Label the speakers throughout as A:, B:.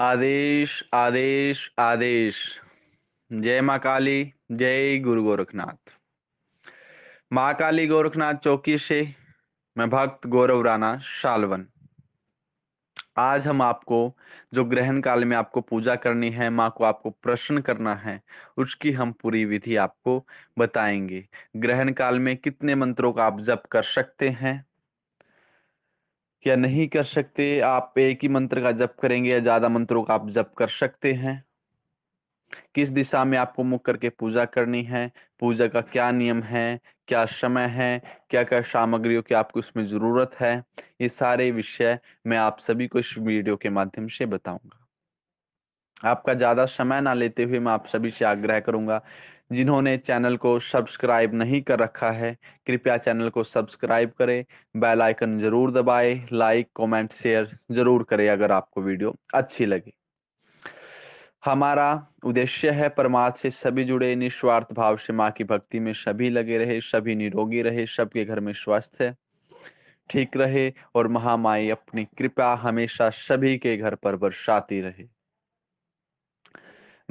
A: आदेश आदेश आदेश जय मां काली जय गुरु गोरखनाथ मां काली गोरखनाथ चौकी से मैं भक्त गौरव राणा शालवन आज हम आपको जो ग्रहण काल में आपको पूजा करनी है माँ को आपको प्रश्न करना है उसकी हम पूरी विधि आपको बताएंगे ग्रहण काल में कितने मंत्रों का आप जप कर सकते हैं क्या नहीं कर सकते आप एक ही मंत्र का जप करेंगे या ज्यादा मंत्रों का आप जप कर सकते हैं किस दिशा में आपको मुख करके पूजा करनी है पूजा का क्या नियम है क्या समय है क्या क्या सामग्रियों की आपको उसमें जरूरत है ये सारे विषय मैं आप सभी को इस वीडियो के माध्यम से बताऊंगा आपका ज्यादा समय ना लेते हुए मैं आप सभी से आग्रह करूंगा जिन्होंने चैनल को सब्सक्राइब नहीं कर रखा है कृपया चैनल को सब्सक्राइब करें बेल आइकन जरूर दबाएं लाइक कमेंट शेयर जरूर करें अगर आपको वीडियो अच्छी लगी हमारा उद्देश्य है परमार्थ से सभी जुड़े निस्वार्थ भाव से माँ की भक्ति में सभी लगे रहे सभी निरोगी रहे सबके घर में स्वस्थ है ठीक रहे और महामाई अपनी कृपा हमेशा सभी के घर पर बरसाती रहे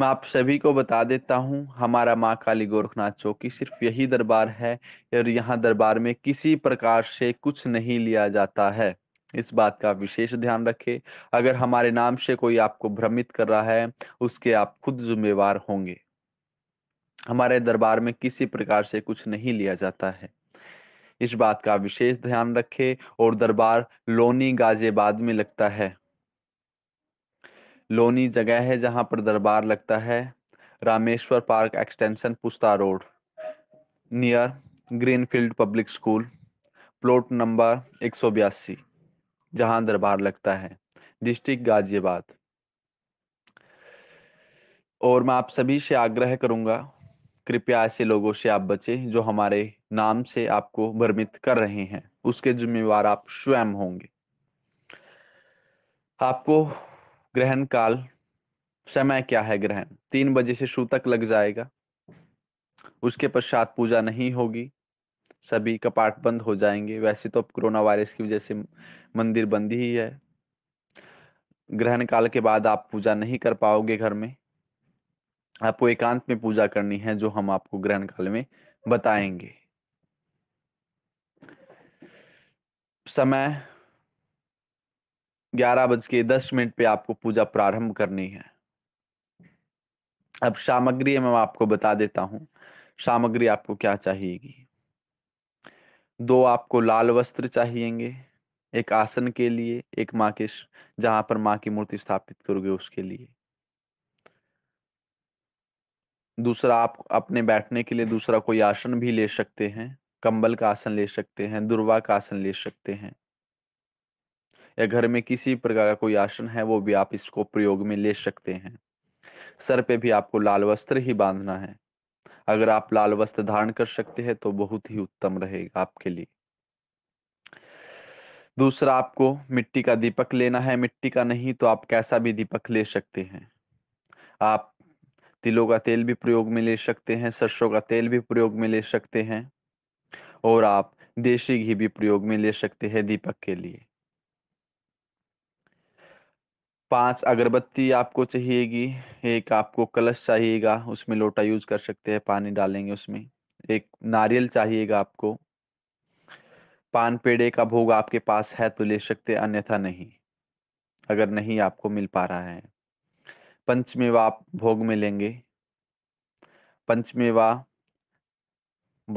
A: मैं आप सभी को बता देता हूँ हमारा माँ काली गोरखनाथ चौकी सिर्फ यही दरबार है और यहाँ दरबार में किसी प्रकार से कुछ नहीं लिया जाता है इस बात का विशेष ध्यान रखें अगर हमारे नाम से कोई आपको भ्रमित कर रहा है उसके आप खुद जुम्मेवार होंगे हमारे दरबार में किसी प्रकार से कुछ नहीं लिया जाता है इस बात का विशेष ध्यान रखें और दरबार लोनी गाजियाबाद में लगता है लोनी जगह है जहां पर दरबार लगता है Rameshwar park extension Pusta road near Greenfield public school plot number एक सौ बयासी जहां दरबार लगता है डिस्ट्रिक्ट गाजियाबाद और मैं आप सभी से आग्रह करूंगा कृपया ऐसे लोगों से आप बचे जो हमारे नाम से आपको भ्रमित कर रहे हैं उसके जिम्मेवार आप स्वयं होंगे आपको ग्रहण काल समय क्या है ग्रहण तीन बजे से सूतक लग जाएगा उसके पश्चात पूजा नहीं होगी सभी कपाट बंद हो जाएंगे वैसे तो अब कोरोना वायरस की वजह से मंदिर बंद ही है ग्रहण काल के बाद आप पूजा नहीं कर पाओगे घर में आपको एकांत में पूजा करनी है जो हम आपको ग्रहण काल में बताएंगे समय ग्यारह बज के दस मिनट पे आपको पूजा प्रारंभ करनी है अब सामग्री मैं आपको बता देता हूं सामग्री आपको क्या चाहिएगी दो आपको लाल वस्त्र चाहिएंगे एक आसन के लिए एक माँ के जहां पर माँ की मूर्ति स्थापित करोगे उसके लिए दूसरा आप अपने बैठने के लिए दूसरा कोई आसन भी ले सकते हैं कंबल का आसन ले सकते हैं दुर्वा का आसन ले सकते हैं या घर में किसी प्रकार का कोई आसन है वो भी आप इसको प्रयोग में ले सकते हैं सर पे भी आपको लाल वस्त्र ही बांधना है अगर आप लाल वस्त्र धारण कर सकते हैं तो बहुत ही उत्तम रहेगा आपके लिए दूसरा आपको मिट्टी का दीपक लेना है मिट्टी का नहीं तो आप कैसा भी दीपक ले सकते हैं आप तिलों का तेल भी प्रयोग में ले सकते हैं सरसों का तेल भी प्रयोग में ले सकते हैं और आप देशी घी भी प्रयोग में ले सकते हैं दीपक के लिए पांच अगरबत्ती आपको चाहिएगी एक आपको कलश चाहिएगा उसमें लोटा यूज कर सकते हैं पानी डालेंगे उसमें एक नारियल चाहिएगा आपको पान पेड़े का भोग आपके पास है तो ले सकते अन्यथा नहीं अगर नहीं आपको मिल पा रहा है पंचमेवा आप भोग में लेंगे पंचमेवा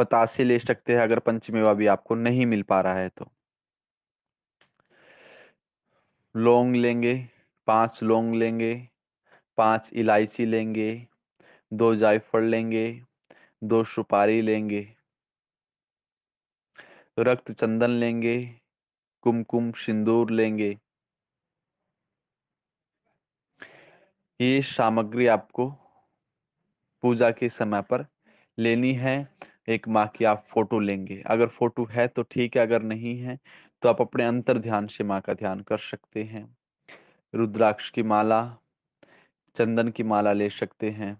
A: बतासे ले सकते हैं अगर पंचमेवा भी आपको नहीं मिल पा रहा है तो लौंग लेंगे पांच लौंग लेंगे पांच इलायची लेंगे दो जायफल लेंगे दो सुपारी लेंगे रक्त चंदन लेंगे कुमकुम सिंदूर लेंगे ये सामग्री आपको पूजा के समय पर लेनी है एक माँ की आप फोटो लेंगे अगर फोटो है तो ठीक है अगर नहीं है तो आप अपने अंतर ध्यान से माँ का ध्यान कर सकते हैं रुद्राक्ष की माला चंदन की माला ले सकते हैं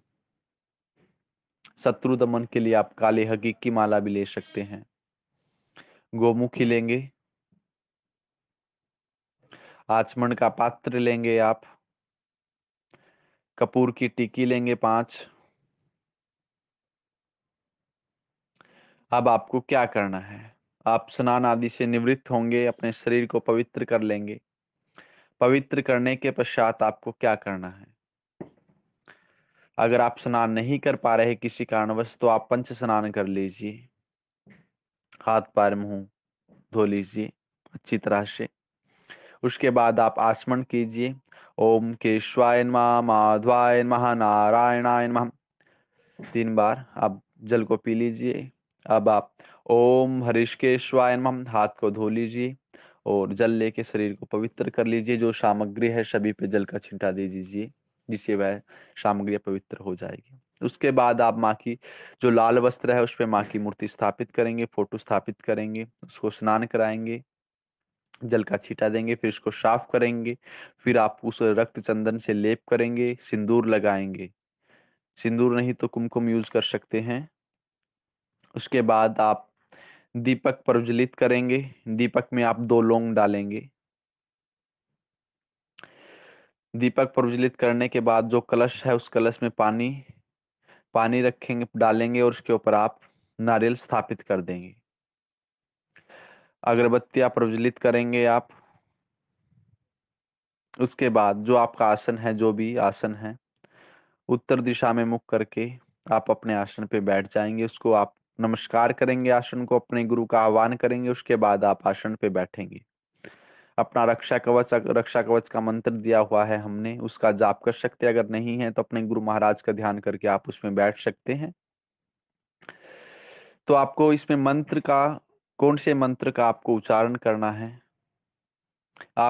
A: शत्रु दमन के लिए आप काले हकीक की माला भी ले सकते हैं गोमुखी लेंगे आचमन का पात्र लेंगे आप कपूर की टिक्की लेंगे पांच अब आपको क्या करना है आप स्नान आदि से निवृत्त होंगे अपने शरीर को पवित्र कर लेंगे पवित्र करने के पश्चात आपको क्या करना है अगर आप स्नान नहीं कर पा रहे किसी कारणवश तो आप पंच स्नान कर लीजिए हाथ पैर मुंह धो लीजिए अच्छी तरह से उसके बाद आप आसमन कीजिए ओम केशवाय नमः माधवाय नमः नारायणाय नमः तीन बार आप जल को पी लीजिए अब आप ओम हरिशकेशवाय नमः हाथ को धो लीजिए और जल लेके शरीर को पवित्र कर लीजिए जो सामग्री है सभी पे जल का छिंटा दे दीजिए जिससे वह सामग्री पवित्र हो जाएगी उसके बाद आप माँ की जो लाल वस्त्र है उस पर माँ की मूर्ति स्थापित करेंगे फोटो स्थापित करेंगे उसको स्नान कराएंगे जल का छीटा देंगे फिर उसको साफ करेंगे फिर आप उस रक्त चंदन से लेप करेंगे सिंदूर लगाएंगे सिंदूर नहीं तो कुमकुम यूज कर सकते हैं उसके बाद आप दीपक प्रज्वलित करेंगे दीपक में आप दो लौंग डालेंगे दीपक प्रज्वलित करने के बाद जो कलश है उस कलश में पानी पानी रखेंगे डालेंगे और उसके ऊपर आप नारियल स्थापित कर देंगे आप प्रज्वलित करेंगे आप उसके बाद जो आपका आसन है जो भी आसन है उत्तर दिशा में मुख करके आप अपने आसन पे बैठ जाएंगे उसको आप नमस्कार करेंगे आसन को अपने गुरु का आह्वान करेंगे उसके बाद आप आसन पे बैठेंगे अपना रक्षा कवच रक्षा कवच का मंत्र दिया हुआ है हमने उसका जाप कर सकते अगर नहीं है तो अपने गुरु महाराज का ध्यान करके आप उसमें बैठ सकते हैं तो आपको इसमें मंत्र का कौन से मंत्र का आपको उच्चारण करना है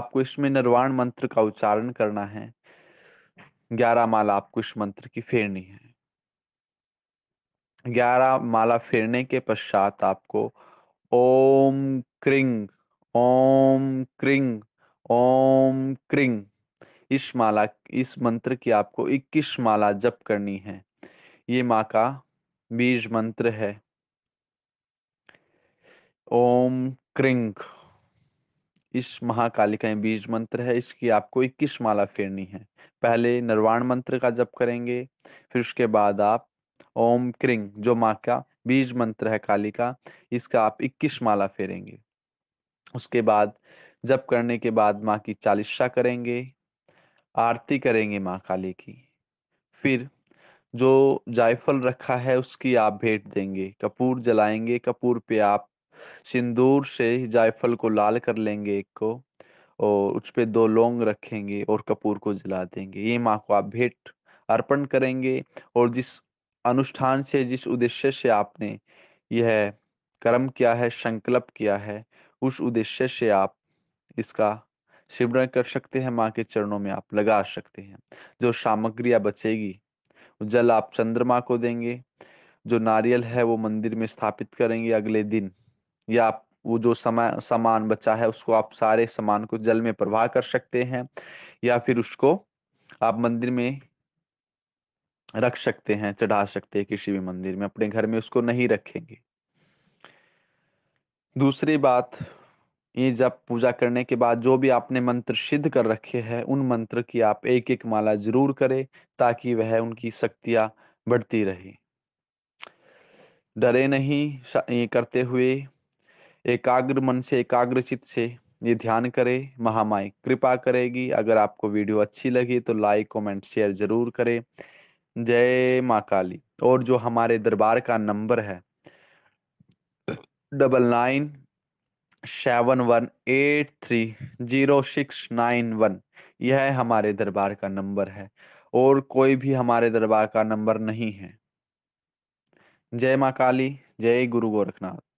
A: आपको इसमें निर्वाण मंत्र का उच्चारण करना है ग्यारह माला आपको इस मंत्र की फेरनी है ग्यारह माला फिरने के पश्चात आपको ओम क्रिंग ओम क्रिंग ओम क्रिंग इस माला इस मंत्र की आपको 21 माला जप करनी है ये माँ का बीज मंत्र है ओम क्रिंग इस महाकाली का बीज मंत्र है इसकी आपको 21 माला फेरनी है पहले निर्वाण मंत्र का जप करेंगे फिर उसके बाद आप ओम क्रिंग जो माँ का बीज मंत्र है काली का इसका आप 21 माला फेरेंगे उसके बाद जप करने के बाद माँ की चालीसा करेंगे आरती करेंगे माँ काली की फिर जो जायफल रखा है उसकी आप भेंट देंगे कपूर जलाएंगे कपूर पे आप सिंदूर से जायफल को लाल कर लेंगे एक को और उस पर दो लौंग रखेंगे और कपूर को जला देंगे ये माँ को आप भेंट अर्पण करेंगे और जिस अनुष्ठान से जिस उद्देश्य से आपने यह कर्म किया है संकल्प किया है उस उद्देश्य से आप इसका सिमरण कर सकते हैं माँ के चरणों में आप लगा सकते हैं जो सामग्रिया बचेगी जल आप चंद्रमा को देंगे जो नारियल है वो मंदिर में स्थापित करेंगे अगले दिन या आप वो जो समय सामान बचा है उसको आप सारे सामान को जल में प्रवाह कर सकते हैं या फिर उसको आप मंदिर में रख सकते हैं चढ़ा सकते हैं किसी भी मंदिर में अपने घर में उसको नहीं रखेंगे दूसरी बात ये जब पूजा करने के बाद जो भी आपने मंत्र सिद्ध कर रखे हैं उन मंत्र की आप एक एक माला जरूर करें ताकि वह उनकी शक्तियां बढ़ती रहे डरे नहीं ये करते हुए एकाग्र मन से एकाग्र चित से ये ध्यान करें महामाई कृपा करेगी अगर आपको वीडियो अच्छी लगी तो लाइक कमेंट शेयर जरूर करें जय माँ काली और जो हमारे दरबार का नंबर है double nine seven one eight three zero six nine one यह हमारे दरबार का नंबर है और कोई भी हमारे दरबार का नंबर नहीं है जय माँ काली जय गुरु गोरखनाथ